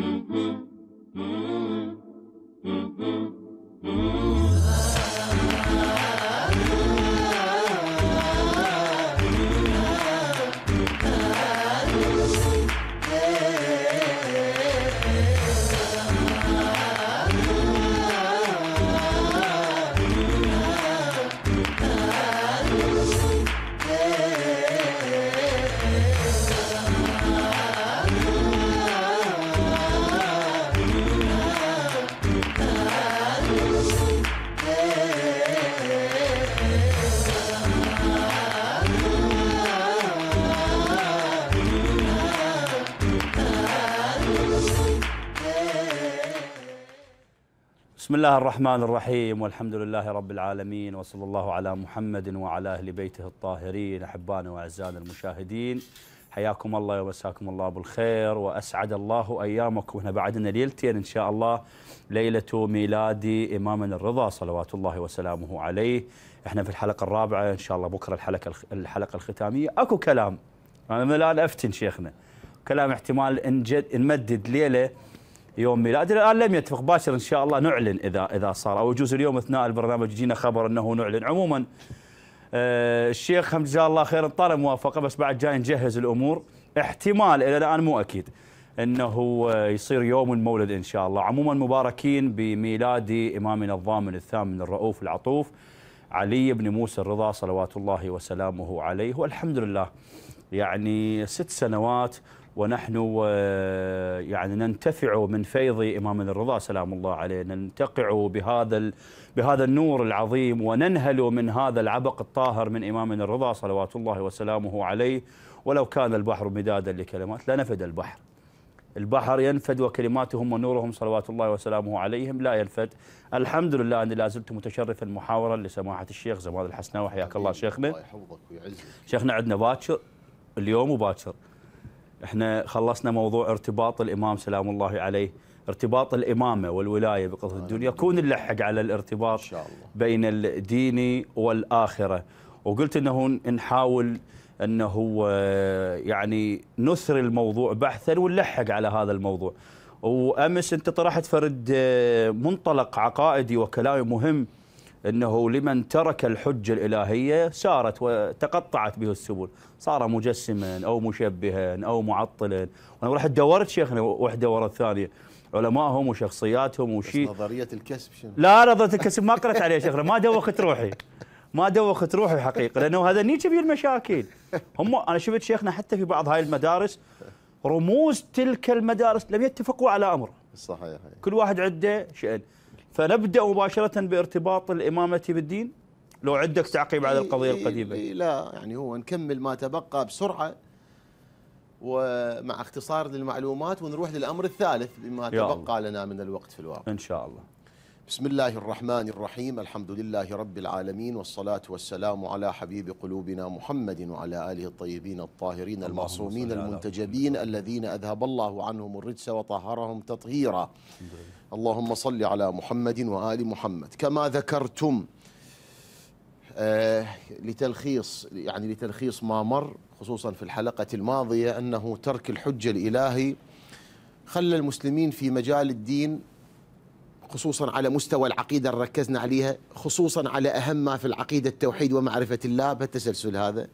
Mm-hmm. الله الرحمن الرحيم والحمد لله رب العالمين وصلى الله على محمد وعلى أهل بيته الطاهرين أحبانا وأعزائنا المشاهدين حياكم الله ومساكم الله بالخير وأسعد الله أيامكم هنا بعدنا ليلتين إن شاء الله ليلة ميلاد إمامنا الرضا صلوات الله وسلامه عليه احنا في الحلقة الرابعة إن شاء الله بكرة الحلقة, الحلقة الختامية أكو كلام أنا الآن أفتن شيخنا كلام احتمال نمدد ليلة يوم ميلاد الان لم يتفق باشر ان شاء الله نعلن اذا اذا صار او يجوز اليوم اثناء البرنامج يجينا خبر انه نعلن عموما آه، الشيخ جزاه الله خير طلب موافقه بس بعد جاي نجهز الامور احتمال الى الان مو اكيد انه آه، يصير يوم المولد ان شاء الله عموما مباركين بميلاد امامنا الضامن الثامن الرؤوف العطوف علي بن موسى الرضا صلوات الله وسلامه عليه والحمد لله يعني ست سنوات ونحن آه، يعني ننتفع من فيض إمامنا الرضا سلام الله عليه ننتقع بهذا بهذا النور العظيم وننهل من هذا العبق الطاهر من إمامنا الرضا صلوات الله وسلامه عليه ولو كان البحر مدادا لكلمات لنفد البحر البحر ينفد وكلماتهم ونورهم صلوات الله وسلامه عليهم لا ينفد الحمد لله أني لا زلت متشرفا محاورا لسماحة الشيخ زمان الحسناوي حياك الله شيخنا الله يحفظك ويعزك شيخنا عندنا باكر اليوم وباكر احنا خلصنا موضوع ارتباط الامام سلام الله عليه ارتباط الامامه والولايه بقضاء آه، الدنيا نعم. كون نلحق على الارتباط بين الدين والاخره وقلت انه نحاول انه آه، يعني نثر الموضوع بحثا ونلحق على هذا الموضوع وامس انت طرحت فرد آه، منطلق عقائدي وكلامي مهم أنه لمن ترك الحجة الإلهية سارت وتقطعت به السبل صار مجسما أو مشبها أو معطلا وأنا رحت دورت شيخنا وحده ورا الثانية علمائهم وشخصياتهم وشيء نظرية الكسب شنو؟ لا نظرية الكسب ما قرأت عليها شيخنا ما دوخت روحي ما دوخت روحي حقيقة لأنه هذا نيجي به المشاكل هم أنا شفت شيخنا حتى في بعض هاي المدارس رموز تلك المدارس لم يتفقوا على أمر صحيح كل واحد عنده شأن فنبدا مباشره بارتباط الامامه بالدين لو عندك تعقيب على القضيه القديمه لا يعني هو نكمل ما تبقى بسرعه ومع اختصار للمعلومات ونروح للامر الثالث بما تبقى الله. لنا من الوقت في الواقع ان شاء الله بسم الله الرحمن الرحيم الحمد لله رب العالمين والصلاة والسلام على حبيب قلوبنا محمد وعلى آله الطيبين الطاهرين المعصومين المنتجبين الذين أذهب الله عنهم الرجس وطهرهم تطهيرا اللهم صل على محمد وآل محمد كما ذكرتم آه لتلخيص يعني لتلخيص ما مر خصوصا في الحلقة الماضية أنه ترك الحجة الإلهي خلى المسلمين في مجال الدين خصوصا على مستوى العقيدة اللي ركزنا عليها خصوصا على أهم ما في العقيدة التوحيد ومعرفة الله بالتسلسل هذا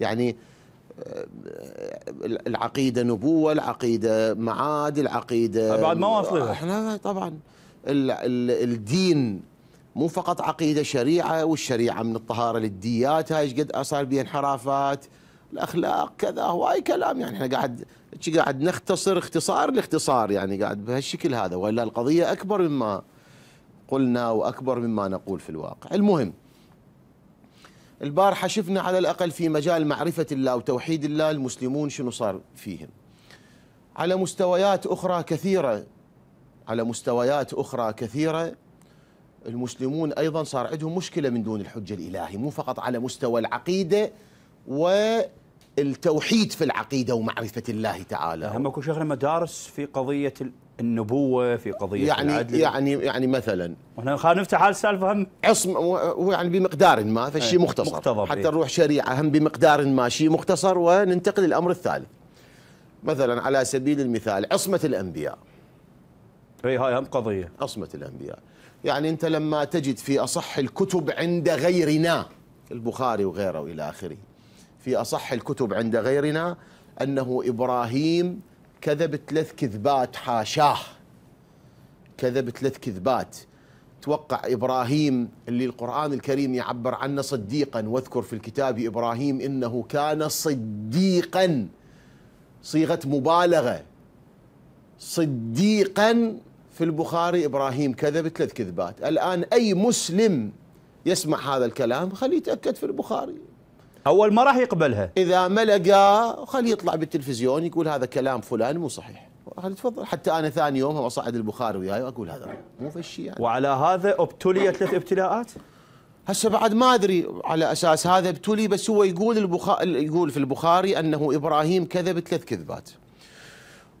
يعني العقيده نبوه، العقيده معاد، العقيده أه، بعد ما واصلين احنا آه، طبعا الدين مو فقط عقيده شريعه والشريعه من الطهاره للديات هاي ايش قد صار بها انحرافات الاخلاق كذا هواي كلام يعني احنا قاعد قاعد نختصر اختصار لاختصار يعني قاعد بهالشكل هذا والا القضيه اكبر مما قلنا واكبر مما نقول في الواقع المهم البارحه شفنا على الاقل في مجال معرفه الله وتوحيد الله المسلمون شنو صار فيهم على مستويات اخرى كثيره على مستويات اخرى كثيره المسلمون ايضا صار عندهم مشكله من دون الحجه الالهي مو فقط على مستوى العقيده والتوحيد في العقيده ومعرفه الله تعالى هم نعم، اكو شغله مدارس في قضيه النبوه في قضيه يعني العدل يعني يعني مثلا احنا خلينا نفتح هالسالفة السالفه هم عصم هو يعني بمقدار ما فشيء ايه مختصر مقتضب حتى إيه. نروح شريعه هم بمقدار ما شيء مختصر وننتقل للامر الثالث مثلا على سبيل المثال عصمه الانبياء اي هاي هم قضيه عصمه الانبياء يعني انت لما تجد في اصح الكتب عند غيرنا البخاري وغيره والى اخره في اصح الكتب عند غيرنا انه ابراهيم كذب ثلاث كذبات حاشاه كذب ثلاث كذبات توقع ابراهيم اللي القران الكريم يعبر عنه صديقا واذكر في الكتاب ابراهيم انه كان صديقا صيغه مبالغه صديقا في البخاري ابراهيم كذب ثلاث كذبات الان اي مسلم يسمع هذا الكلام خليه يتاكد في البخاري اول ما راح يقبلها اذا ما لقى خليه يطلع بالتلفزيون يقول هذا كلام فلان مو صحيح تفضل حتى انا ثاني يوم اصعد البخاري وياي واقول هذا مو فشي يعني وعلى هذا ابتلي ثلاث ابتلاءات هسه بعد ما ادري على اساس هذا ابتلي بس هو يقول البخاري يقول في البخاري انه ابراهيم كذب ثلاث كذبات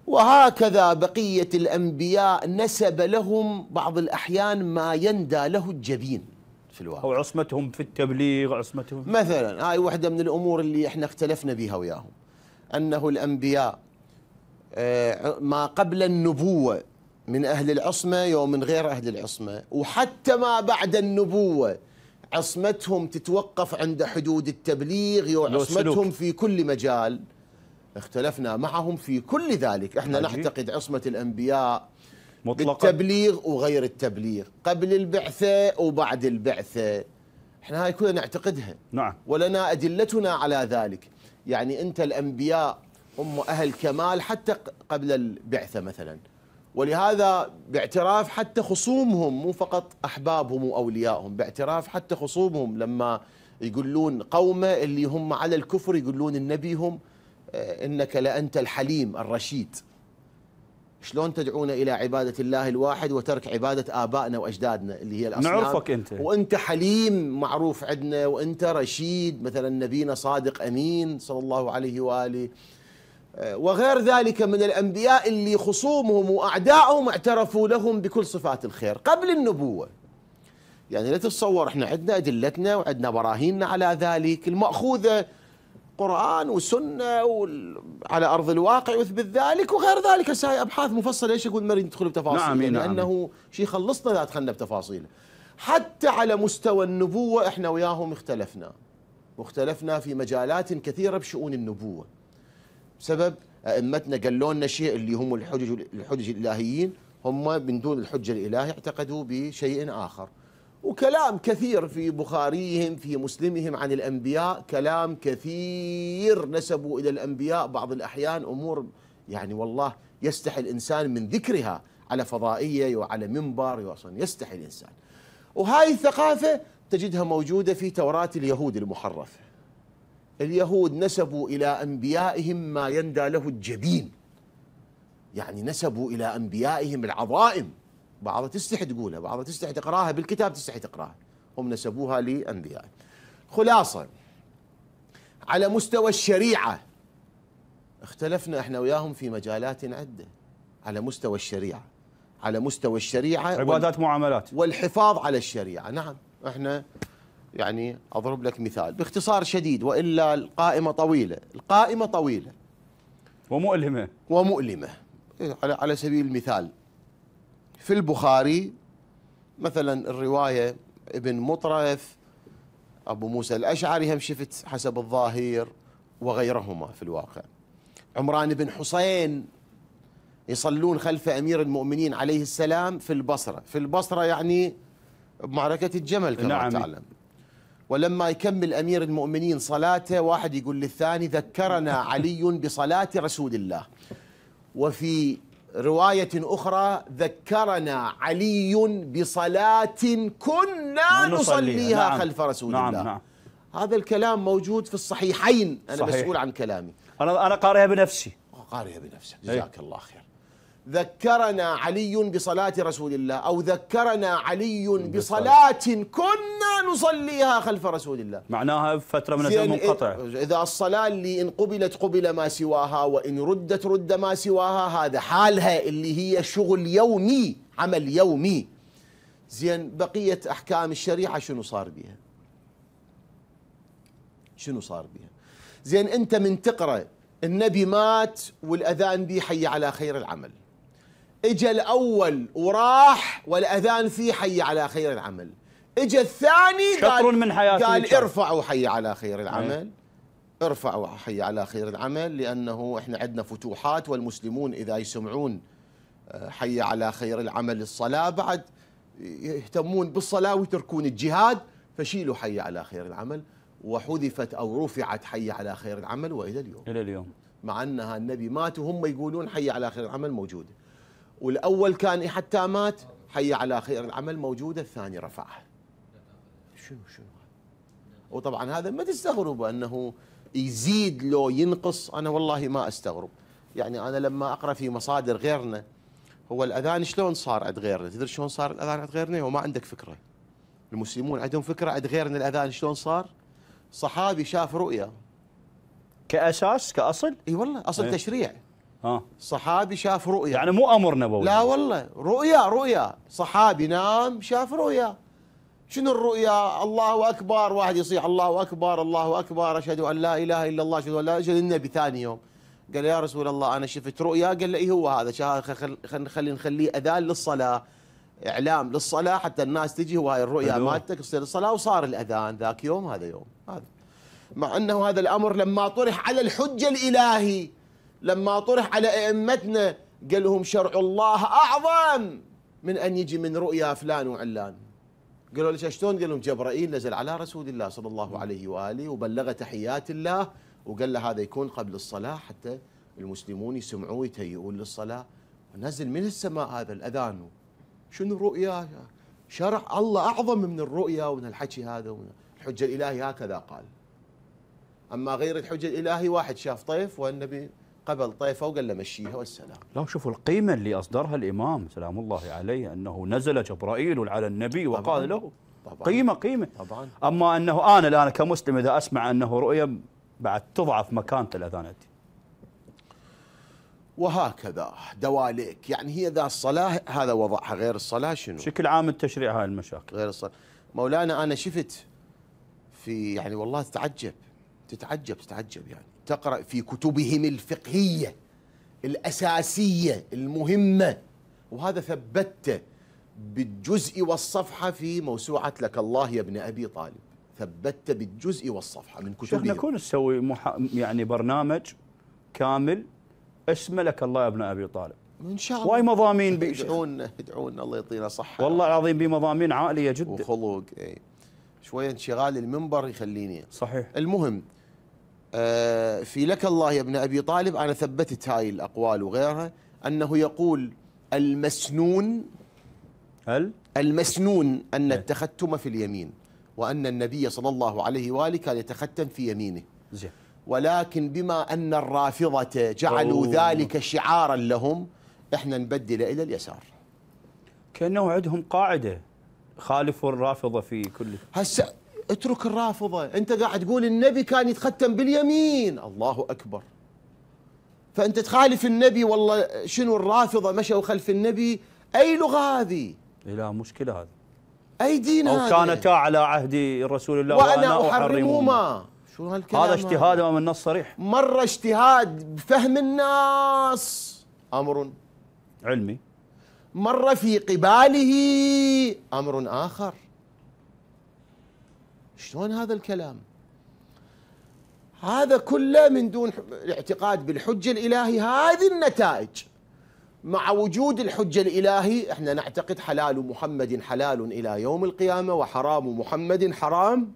وهكذا بقيه الانبياء نسب لهم بعض الاحيان ما يندى له الجبين في الواقع او عصمتهم في التبليغ عصمتهم مثلا هاي واحده من الامور اللي احنا اختلفنا بها وياهم انه الانبياء آه، ما قبل النبوه من اهل العصمه يوم من غير اهل العصمه وحتى ما بعد النبوه عصمتهم تتوقف عند حدود التبليغ وعصمتهم في كل مجال اختلفنا معهم في كل ذلك احنا نعتقد عصمه الانبياء مطلقا بالتبليغ وغير التبليغ قبل البعثة وبعد البعثة احنا هاي كلها نعتقدها نعم ولنا أدلتنا على ذلك يعني أنت الأنبياء هم أهل كمال حتى قبل البعثة مثلا ولهذا باعتراف حتى خصومهم مو فقط أحبابهم وأوليائهم باعتراف حتى خصومهم لما يقولون قومه اللي هم على الكفر يقولون النبي هم آه، إنك لأنت الحليم الرشيد شلون تدعونا الى عباده الله الواحد وترك عباده ابائنا واجدادنا اللي هي الاصنام نعرفك انت وانت حليم معروف عندنا وانت رشيد مثلا نبينا صادق امين صلى الله عليه واله آه، وغير ذلك من الانبياء اللي خصومهم واعدائهم اعترفوا لهم بكل صفات الخير قبل النبوه يعني لا تتصور احنا عندنا ادلتنا وعندنا براهيننا على ذلك الماخوذه قرآن وسنة على أرض الواقع يثبت ذلك وغير ذلك هسه أبحاث مفصلة ليش أقول ما ندخل بتفاصيل نعم يعني نعم. لأنه شيء خلصنا لا دخلنا بتفاصيله حتى على مستوى النبوة إحنا وياهم اختلفنا واختلفنا في مجالات كثيرة بشؤون النبوة بسبب أئمتنا قالوا لنا شيء اللي هم الحجج الحجج الإلهيين هم من دون الحجة الإلهية اعتقدوا بشيء آخر وكلام كثير في بخاريهم في مسلمهم عن الأنبياء كلام كثير نسبوا إلى الأنبياء بعض الأحيان أمور يعني والله يستحي الإنسان من ذكرها على فضائية وعلى منبر يستحي الإنسان وهاي الثقافة تجدها موجودة في توراة اليهود المحرفة اليهود نسبوا إلى أنبيائهم ما يندى له الجبين يعني نسبوا إلى أنبيائهم العظائم بعضها تستحي تقولها بعضها تستحي تقراها بالكتاب تستحي تقراها هم نسبوها لأنبياء خلاصة على مستوى الشريعة اختلفنا احنا وياهم في مجالات عدة على مستوى الشريعة على مستوى الشريعة عبادات معاملات والحفاظ على الشريعة نعم احنا يعني أضرب لك مثال باختصار شديد وإلا القائمة طويلة القائمة طويلة ومؤلمة ومؤلمة على سبيل المثال في البخاري مثلا الرواية ابن مطرف أبو موسى الأشعري هم شفت حسب الظاهر وغيرهما في الواقع عمران بن حسين يصلون خلف أمير المؤمنين عليه السلام في البصرة في البصرة يعني بمعركة الجمل كما نعم. تعلم ولما يكمل أمير المؤمنين صلاته واحد يقول للثاني ذكرنا علي بصلاة رسول الله وفي رواية أخرى ذكرنا علي بصلاة كنا نصليها نعم خلف رسول نعم الله نعم هذا الكلام موجود في الصحيحين أنا صحيح. مسؤول عن كلامي أنا أنا قارئها بنفسي قارئها بنفسك إيه. جزاك الله خير ذكرنا علي بصلاة رسول الله أو ذكرنا علي بصلاة كنا نصليها خلف رسول الله معناها فترة من الزمن منقطع إذا الصلاة اللي إن قبلت قبل ما سواها وإن ردت رد ما سواها هذا حالها اللي هي شغل يومي عمل يومي زين بقية أحكام الشريعة شنو صار بها شنو صار بها زين أنت من تقرأ النبي مات والأذان بي حي على خير العمل اجى الاول وراح والاذان فيه حي على خير العمل اجى الثاني شطر قال من حياتي قال ارفعوا حي على خير إيه. العمل ارفعوا حي على خير العمل لانه احنا عندنا فتوحات والمسلمون اذا يسمعون آه، حي على خير العمل الصلاه بعد يهتمون بالصلاه ويتركون الجهاد فشيلوا حي على خير العمل وحذفت او رفعت حي على خير العمل والى اليوم الى اليوم مع انها النبي مات وهم يقولون حي على خير العمل موجوده والاول كان إيه حتى مات حي على خير العمل موجوده الثاني رفعها شنو شنو وطبعا هذا ما تستغرب انه يزيد لو ينقص انا والله ما استغرب يعني انا لما اقرا في مصادر غيرنا هو الاذان شلون صار عند غيرنا تدري شلون صار الاذان عند غيرنا وما عندك فكره المسلمون عندهم فكره عند غيرنا الاذان شلون صار صحابي شاف رؤيا كاساس كاصل اي والله اصل أيه. تشريع ها صحابي شاف رؤيا يعني مو امر نبوي لا والله رؤيا رؤيا صحابي نام شاف رؤيا شنو الرؤيا الله اكبر واحد يصيح الله اكبر الله اكبر اشهد ان لا اله الا الله اشهد ان لا اله الا النبي ثاني يوم قال يا رسول الله انا شفت رؤيا قال اي هو هذا خلي نخليه اذان للصلاه اعلام للصلاه حتى الناس تجي وهاي الرؤيا مالتك تصير الصلاه وصار الاذان ذاك يوم هذا يوم هذا مع انه هذا الامر لما طرح على الحجه الالهي لما طرح على ائمتنا قال لهم شرع الله اعظم من ان يجي من رؤيا فلان وعلان قالوا له شلون؟ قال لهم جبرائيل نزل على رسول الله صلى الله عليه واله وبلغ تحيات الله وقال له هذا يكون قبل الصلاه حتى المسلمون يسمعوا ويتهيئون للصلاه نزل من السماء هذا الاذان شنو رؤيا شرع الله اعظم من الرؤيا ومن الحكي هذا ومن الحجه الالهي هكذا قال اما غير الحجه الالهي واحد شاف طيف والنبي قبل طيفه وقال له مشيها والسلام لا شوفوا القيمه اللي اصدرها الامام سلام الله عليه انه نزل جبرائيل على النبي وقال له طبعا قيمه قيمه طبعا اما انه انا الان كمسلم اذا اسمع انه رؤيه بعد تضعف مكانه الاذان وهكذا دواليك يعني هي ذا الصلاه هذا وضعها غير الصلاه شنو؟ بشكل عام التشريع هاي المشاكل غير الصلاه مولانا انا شفت في يعني والله تتعجب تتعجب تتعجب يعني تقرأ في كتبهم الفقهية الأساسية المهمة وهذا ثبتته بالجزء والصفحة في موسوعة لك الله يا ابن أبي طالب ثبتته بالجزء والصفحة من كتبهم شيخنا نكون تسوي مح... يعني برنامج كامل اسمه لك الله يا ابن أبي طالب ان شاء الله واي مضامين ادعونا ادعونا الله يعطينا صحه والله العظيم بمضامين عاليه جدا وخلوق اي شويه انشغال المنبر يخليني صحيح المهم آه، في لك الله يا ابن أبي طالب أنا ثبتت هاي الأقوال وغيرها أنه يقول المسنون هل؟ المسنون أن إيه. التختم في اليمين وأن النبي صلى الله عليه وآله كان يتختم في يمينه ولكن بما أن الرافضة جعلوا أوه. ذلك شعارا لهم احنا نبدل إلى اليسار كأنه عندهم قاعدة خالفوا الرافضة في كل هسه اترك الرافضة أنت قاعد تقول النبي كان يتختم باليمين الله أكبر فأنت تخالف النبي والله شنو الرافضة مشوا خلف النبي أي لغة هذه لا مشكلة هذه أي دين أو أو كانتا على عهد رسول الله وأنا, وأنا أحرمهما شو هالكلام هذا اجتهاد أمام النص صريح مرة اجتهاد بفهم الناس أمر علمي مرة في قباله أمر آخر شلون هذا الكلام هذا كله من دون الاعتقاد بالحجة الإلهي هذه النتائج مع وجود الحجة الإلهي احنا نعتقد حلال محمد حلال إلى يوم القيامة وحرام محمد حرام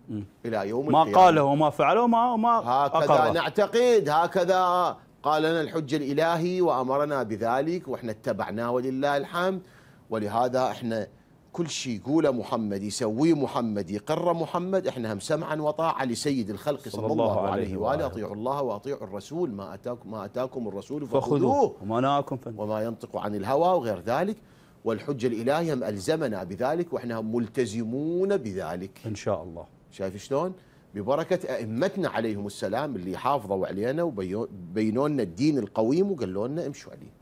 إلى يوم ما القيامة ما قاله وما فعله وما, ما هكذا أقرأ. نعتقد هكذا قال لنا الحج الإلهي وأمرنا بذلك وإحنا اتبعناه ولله الحمد ولهذا إحنا كل شيء يقوله محمد يسويه محمد يقره محمد احنا هم سمعا وطاعه لسيد الخلق صلى, صلى الله, الله عليه واله اطيعوا الله واطيعوا الرسول ما اتاكم ما اتاكم الرسول فخذوه وما ناكم وما ينطق عن الهوى وغير ذلك والحجه الالهيه هم الزمنا بذلك واحنا هم ملتزمون بذلك ان شاء الله شايف شلون؟ ببركة أئمتنا عليهم السلام اللي حافظوا علينا وبينوا لنا الدين القويم وقالوا لنا امشوا عليه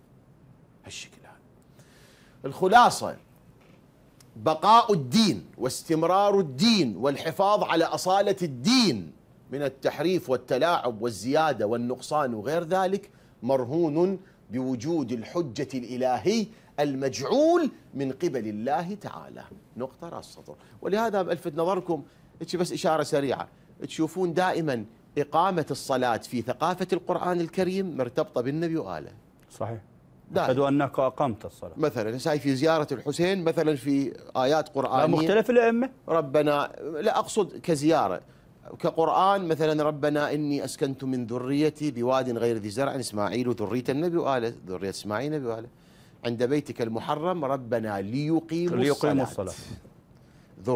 هالشكل هذا الخلاصة بقاء الدين واستمرار الدين والحفاظ على اصاله الدين من التحريف والتلاعب والزياده والنقصان وغير ذلك مرهون بوجود الحجه الالهي المجعول من قبل الله تعالى نقطه راس السطر ولهذا بلفت نظركم بس اشاره سريعه تشوفون دائما اقامه الصلاه في ثقافه القران الكريم مرتبطه بالنبي واله صحيح اشهدوا أنك أقمت الصلاة مثلا ساي في زيارة الحسين مثلا في آيات قرآنية مختلف الأئمة ربنا لا أقصد كزيارة كقرآن مثلا ربنا إني أسكنت من ذريتي بواد غير ذي زرع إسماعيل وذرية النبي وآله ذرية إسماعيل النبي وآله عند بيتك المحرم ربنا ليقيموا ليقيموا الصلاة, الصلاة.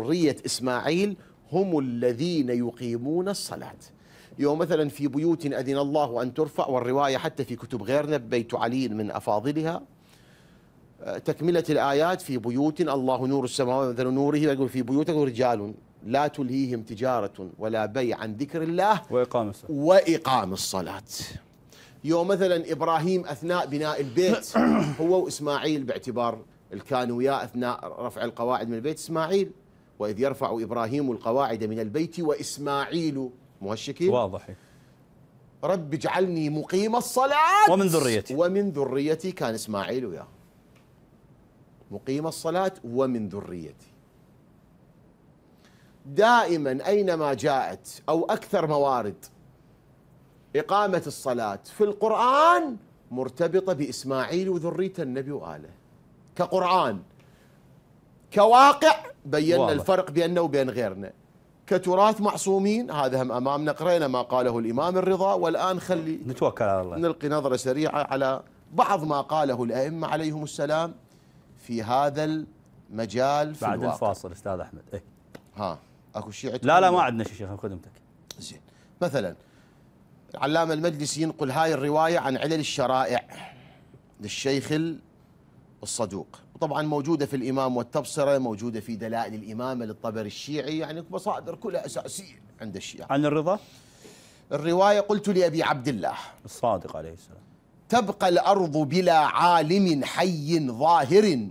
ذرية إسماعيل هم الذين يقيمون الصلاة يوم مثلا في بيوت أذن الله أن ترفع والرواية حتى في كتب غيرنا بيت علي من أفاضلها آه، تكملة الآيات في بيوت الله نور السماوات مثل نوره يقول في بيوت رجال لا تلهيهم تجارة ولا بيع عن ذكر الله وإقام الصلاة وإقام الصلاة يوم مثلا إبراهيم أثناء بناء البيت هو وإسماعيل باعتبار يا أثناء رفع القواعد من البيت إسماعيل وإذ يرفع إبراهيم القواعد من البيت وإسماعيل مهشكين واضح رب اجعلني مقيم الصلاة ومن ذريتي ومن ذريتي كان إسماعيل وياه مقيم الصلاة ومن ذريتي دائما أينما جاءت أو أكثر موارد إقامة الصلاة في القرآن مرتبطة بإسماعيل وذرية النبي وآله كقرآن كواقع بينا الفرق بيننا وبين غيرنا كتراث معصومين هذا هم امامنا قرينا ما قاله الامام الرضا والان خلي نتوكل على الله نلقي نظره سريعه على بعض ما قاله الائمه عليهم السلام في هذا المجال في بعد الواقع. الفاصل استاذ احمد إيه؟ ها اكو شيء لا لا ما عندنا شيء شيخ خدمتك زين مثلا العلامه المجلسي ينقل هاي الروايه عن علل الشرائع للشيخ الصدوق وطبعا موجودة في الإمام والتبصرة موجودة في دلائل الإمامة للطبر الشيعي يعني مصادر كلها أساسية عند الشيعة عن الرضا؟ الرواية قلت لأبي عبد الله الصادق عليه السلام تبقى الأرض بلا عالم حي ظاهر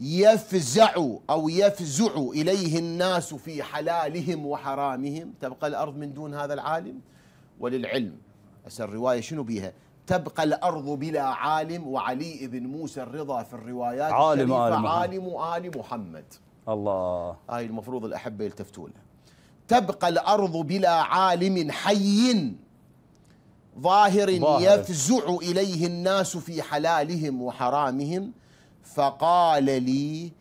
يفزع أو يفزع إليه الناس في حلالهم وحرامهم تبقى الأرض من دون هذا العالم وللعلم هسه الرواية شنو بيها تبقى الأرض بلا عالم وعلي بن موسى الرضا في الروايات عالم آل محمد. عالم آل محمد الله هاي المفروض الأحبة يلتفتوا لها تبقى الأرض بلا عالم حي ظاهر, ظاهر يفزع إليه الناس في حلالهم وحرامهم فقال لي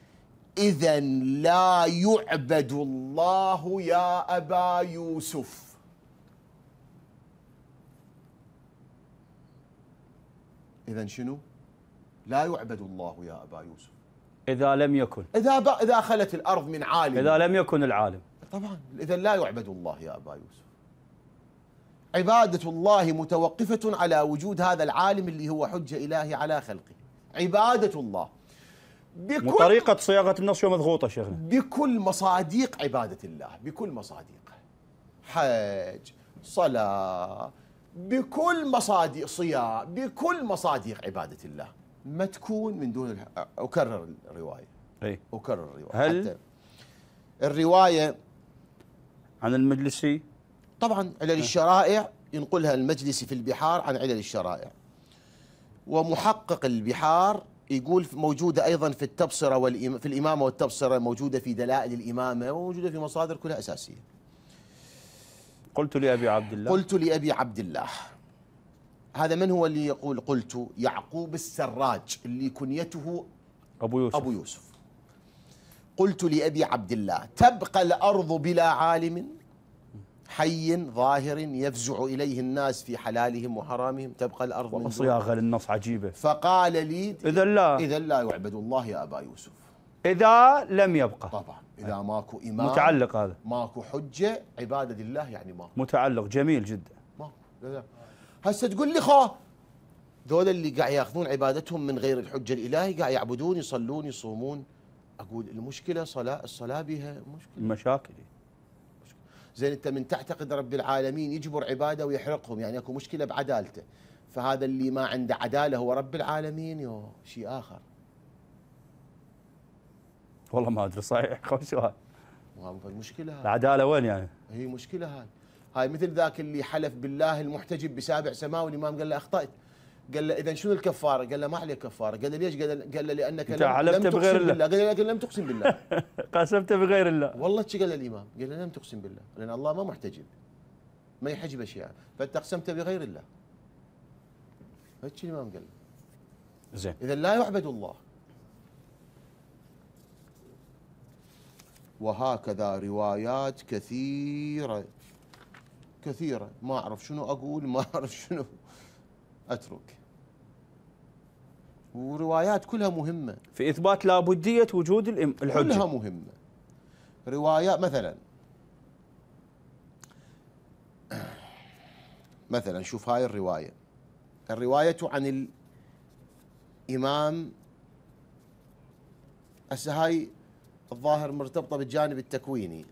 إذا لا يعبد الله يا أبا يوسف إذا شنو؟ لا يعبد الله يا أبا يوسف إذا لم يكن إذا ب... إذا خلت الأرض من عالم إذا لم يكن العالم طبعا إذا لا يعبد الله يا أبا يوسف عبادة الله متوقفة على وجود هذا العالم اللي هو حجة إلهي على خلقه عبادة الله بكل وطريقة صياغة النص شو مضغوطة شيخنا بكل مصاديق عبادة الله بكل مصاديقه حج صلاة بكل مصادق صيام بكل مصادق عباده الله ما تكون من دون اكرر الروايه اي اكرر الروايه هل حتى الروايه عن المجلسي طبعا علل الشرائع ينقلها المجلسي في البحار عن علل الشرائع ومحقق البحار يقول موجودة أيضا في التبصرة والإم... في الإمامة والتبصرة موجودة في دلائل الإمامة وموجودة في مصادر كلها أساسية قلت لأبي عبد الله قلت لأبي عبد الله هذا من هو اللي يقول قلت يعقوب السراج اللي كنيته أبو يوسف أبو يوسف قلت لأبي عبد الله تبقى الأرض بلا عالم حي ظاهر يفزع إليه الناس في حلالهم وحرامهم تبقى الأرض والله صياغة للنص عجيبة فقال لي إذا لا إذا لا يعبد الله يا أبا يوسف إذا لم يبقى طبعا اذا ماكو امام متعلق هذا ماكو حجه عباده الله يعني ماكو متعلق جميل جدا ماكو هسه تقول لي خو ذول اللي قاعد ياخذون عبادتهم من غير الحجه الالهي قاعد يعبدون يصلون يصومون اقول المشكله صلاه الصلاه بها مشكله مشاكل زين انت من تعتقد رب العالمين يجبر عباده ويحرقهم يعني اكو مشكله بعدالته فهذا اللي ما عنده عداله هو رب العالمين يو شيء اخر والله ما ادري صحيح خوش سؤال المشكله هاي العداله وين يعني؟ هي مشكله هاي هاي مثل ذاك اللي حلف بالله المحتجب بسابع سماء والامام قال له اخطات قال له اذا شنو الكفاره؟ قال له ما عليه كفاره، قال له ليش؟ قال له, قال له لانك انت لم, تقسم لم بغير الله. بالله قال له لكن لم تقسم بالله قسمت بغير الله والله شي قال له الامام قال له لم تقسم بالله لان الله ما محتجب ما يحجب اشياء فانت اقسمت بغير الله هيك الامام قال له زين اذا لا يعبد الله وهكذا روايات كثيرة كثيرة ما أعرف شنو أقول ما أعرف شنو أترك وروايات كلها مهمة في إثبات لابدية وجود الحجة كلها مهمة روايات مثلا مثلا شوف هاي الرواية الرواية عن الإمام هسه هاي الظاهر مرتبطه بالجانب التكويني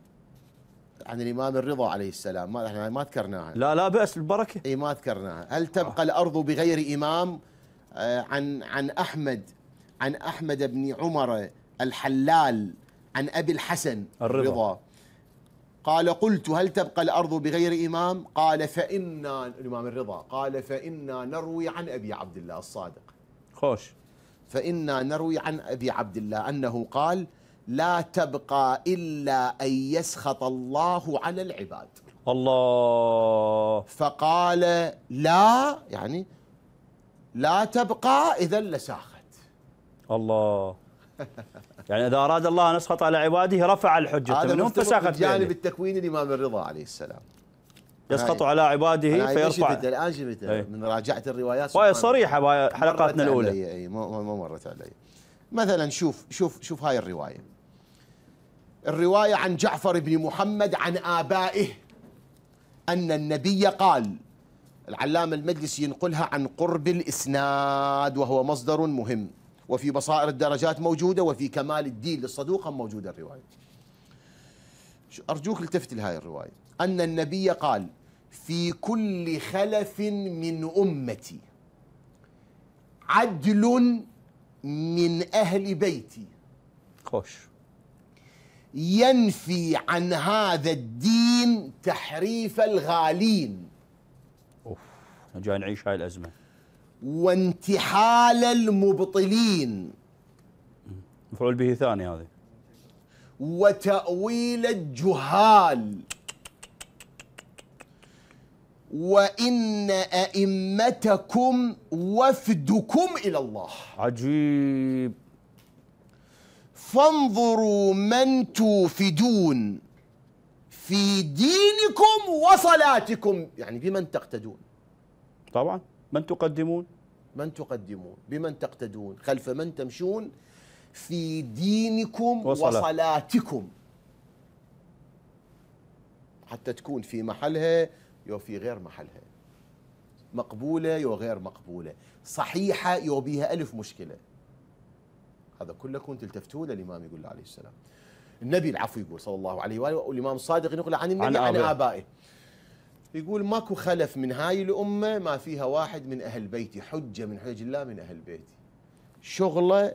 عن الامام الرضا عليه السلام ما احنا ما ذكرناها لا لا باس البركه اي ما ذكرناها هل تبقى آه. الارض بغير امام آه، عن عن احمد عن احمد بن عمر الحلال عن ابي الحسن الرضا, الرضا. قال قلت هل تبقى الارض بغير امام قال فانا الامام الرضا قال فانا نروي عن ابي عبد الله الصادق خوش فانا نروي عن ابي عبد الله انه قال لا تبقى الا ان يسخط الله على العباد الله فقال لا يعني لا تبقى اذا لساخت الله يعني اذا اراد الله ان يسخط على عباده رفع الحجه منهم فساخت جانب التكوين الامام الرضا عليه السلام يسقط على عباده فيرفع الان جبت إيه. من راجعه الروايات وهي صريحه حلقاتنا الاولى اي مو مرت علي مثلا شوف شوف شوف هاي الروايه الرواية عن جعفر بن محمد عن آبائه أن النبي قال العلامة المجلس ينقلها عن قرب الإسناد وهو مصدر مهم وفي بصائر الدرجات موجودة وفي كمال الدين للصدوق موجودة الرواية أرجوك التفت لهذه الرواية أن النبي قال في كل خلف من أمتي عدل من أهل بيتي خوش ينفي عن هذا الدين تحريف الغالين أوف. جاي نعيش هاي الأزمة وانتحال المبطلين مفعول به ثاني هذا وتأويل الجهال وإن أئمتكم وفدكم إلى الله عجيب فانظروا من توفدون في دينكم وصلاتكم يعني بمن تقتدون طبعا من تقدمون من تقدمون بمن تقتدون خلف من تمشون في دينكم وصلات. وصلاتكم حتى تكون في محلها يو في غير محلها مقبولة يو غير مقبولة صحيحة يو بيها ألف مشكلة هذا كله كون تلتفتوا له الامام يقول له عليه السلام النبي العفو يقول صلى الله عليه واله والامام الصادق ينقل عن النبي عن, عن ابائه يقول ماكو خلف من هاي الامه ما فيها واحد من اهل بيتي حجه من حجج الله من اهل بيتي شغله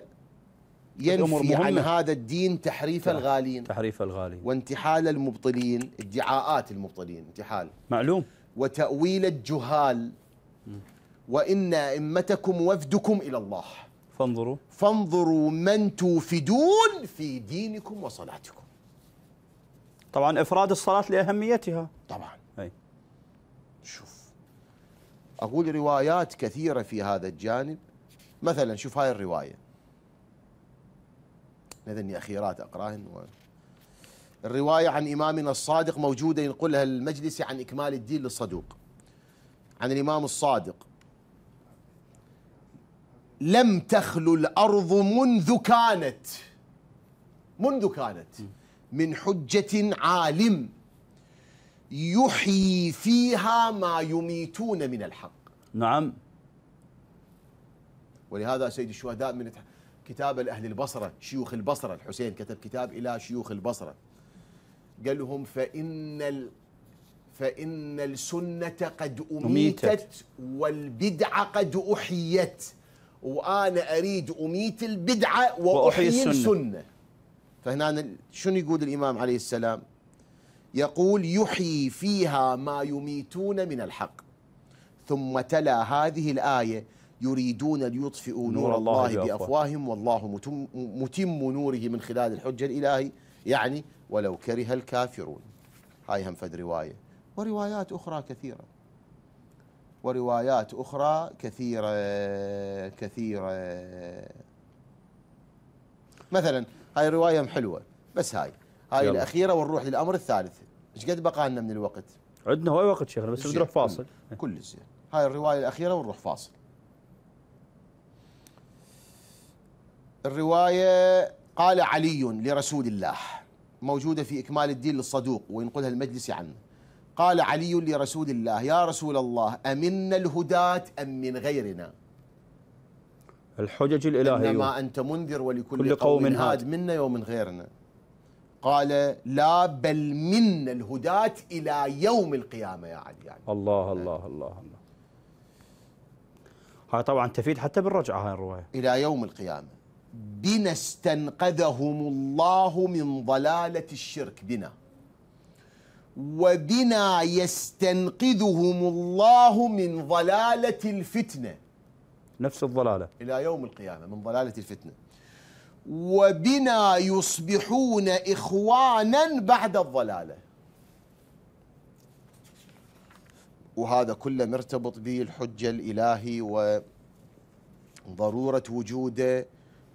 ينفي عن هذا الدين تحريف الغالين تحريف الغالين وانتحال المبطلين ادعاءات المبطلين انتحال معلوم وتأويل الجهال وإن أئمتكم وفدكم إلى الله فانظروا فانظروا من توفدون في دينكم وصلاتكم طبعا إفراد الصلاة لأهميتها طبعا أي. شوف أقول روايات كثيرة في هذا الجانب مثلا شوف هاي الرواية لذني أخيرات أقراهن و... الرواية عن إمامنا الصادق موجودة ينقلها المجلس عن إكمال الدين للصدوق عن الإمام الصادق لم تخلو الارض منذ كانت منذ كانت من حجه عالم يحيي فيها ما يميتون من الحق نعم ولهذا سيد الشهداء من كتاب لاهل البصره شيوخ البصره الحسين كتب كتاب الى شيوخ البصره قال لهم فان ال فإن السنة قد أميتت والبدعة قد أحيت وانا اريد اميت البدعه واحيي السنه, السنة. فهنا شنو يقول الامام عليه السلام؟ يقول يحيي فيها ما يميتون من الحق ثم تلا هذه الايه يريدون ليطفئوا نور, نور الله, الله بافواههم والله متم, متم نوره من خلال الحجه الالهي يعني ولو كره الكافرون هاي هم فد روايه وروايات اخرى كثيره وروايات أخرى كثيرة كثيرة مثلا هاي الرواية حلوة بس هاي هاي يلا. الأخيرة ونروح للأمر الثالث ايش قد بقى لنا من الوقت عندنا هواي وقت شيخنا بس بنروح فاصل كل زين هاي الرواية الأخيرة ونروح فاصل الرواية قال علي لرسول الله موجودة في إكمال الدين للصدوق وينقلها المجلس عنه قال علي لرسول الله يا رسول الله أمنا الهداة أم من غيرنا الحجج الإلهية إنما أنت منذر ولكل كل قوم, قوم هاد منا ومن غيرنا قال لا بل منا الهداة إلى يوم القيامة يا علي يعني الله الله الله الله هاي طبعا تفيد حتى بالرجعة هاي الرواية إلى يوم القيامة بنا استنقذهم الله من ضلالة الشرك بنا وبنا يستنقذهم الله من ضلالة الفتنة نفس الضلالة إلى يوم القيامة من ضلالة الفتنة وبنا يصبحون إخوانا بعد الضلالة وهذا كله مرتبط به الحجة الإلهي وضرورة وجوده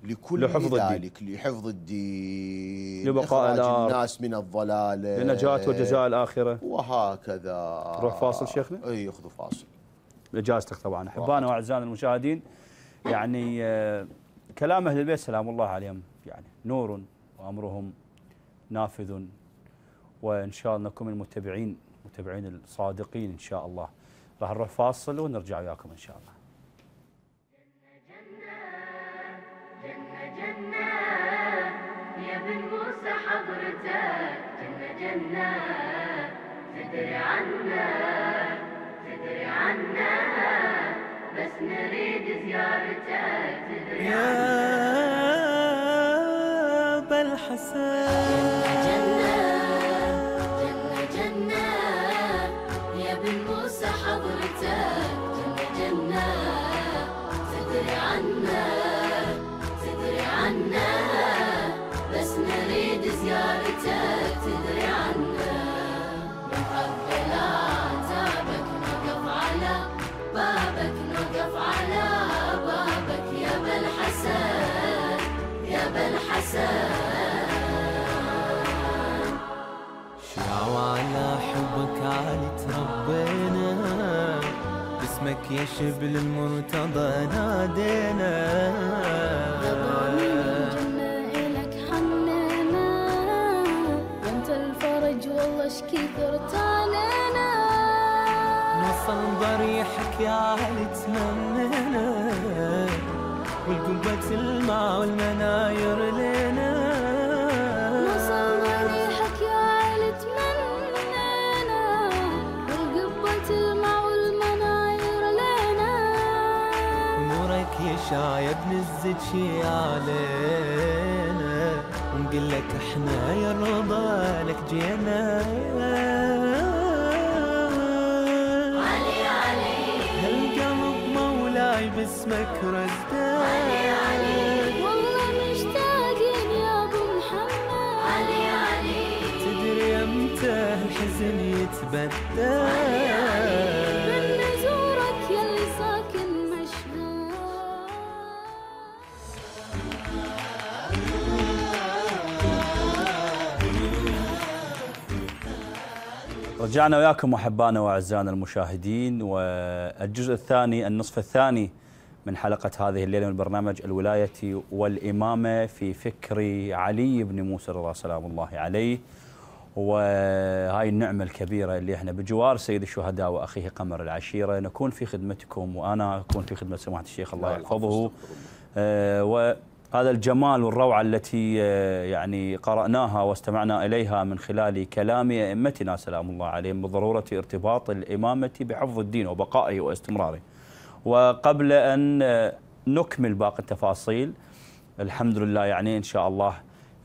لكل لحفظ ذلك الدين. لحفظ الدين لبقاء الناس من الضلال لنجاة وجزاء الآخرة وهكذا روح فاصل شيخنا اي خذوا فاصل لجازتك طبعا احبانا واعزائنا المشاهدين يعني آه، كلام اهل البيت سلام الله عليهم يعني نور وامرهم نافذ وان شاء الله نكون من المتبعين متابعين الصادقين ان شاء الله راح نروح فاصل ونرجع وياكم ان شاء الله من موسى حضرتك جنة جنة تدري عنا تدري عنا بس نريد زيارتك تدري عنا يا بالحسن الحسن شعو على حبك عالي تربينا باسمك يا شبل المرتضى نادينا كثرت علينا نصل ضريحك يا عهد تمنينا والقبة تلمع والمناير لينا تمنينا والمناير يا ابن علينا ونقول لك احنا يا رضا لك جينا علي علي هالقلب مولاي باسمك رزدان بدال نزورك يا اللي ساكن رجعنا وياكم احبائنا واعزائنا المشاهدين والجزء الثاني النصف الثاني من حلقه هذه الليله من برنامج الولايه والامامه في فكر علي بن موسى رضا سلام الله عليه وهاي النعمة الكبيرة اللي احنا بجوار سيد الشهداء وأخيه قمر العشيرة نكون في خدمتكم وأنا أكون في خدمة سماحة الشيخ الله يحفظه آه، وهذا الجمال والروعة التي آه، يعني قرأناها واستمعنا إليها من خلال كلام أئمتنا سلام الله عليهم بضرورة ارتباط الإمامة بحفظ الدين وبقائه واستمراره وقبل أن آه، نكمل باقي التفاصيل الحمد لله يعني إن شاء الله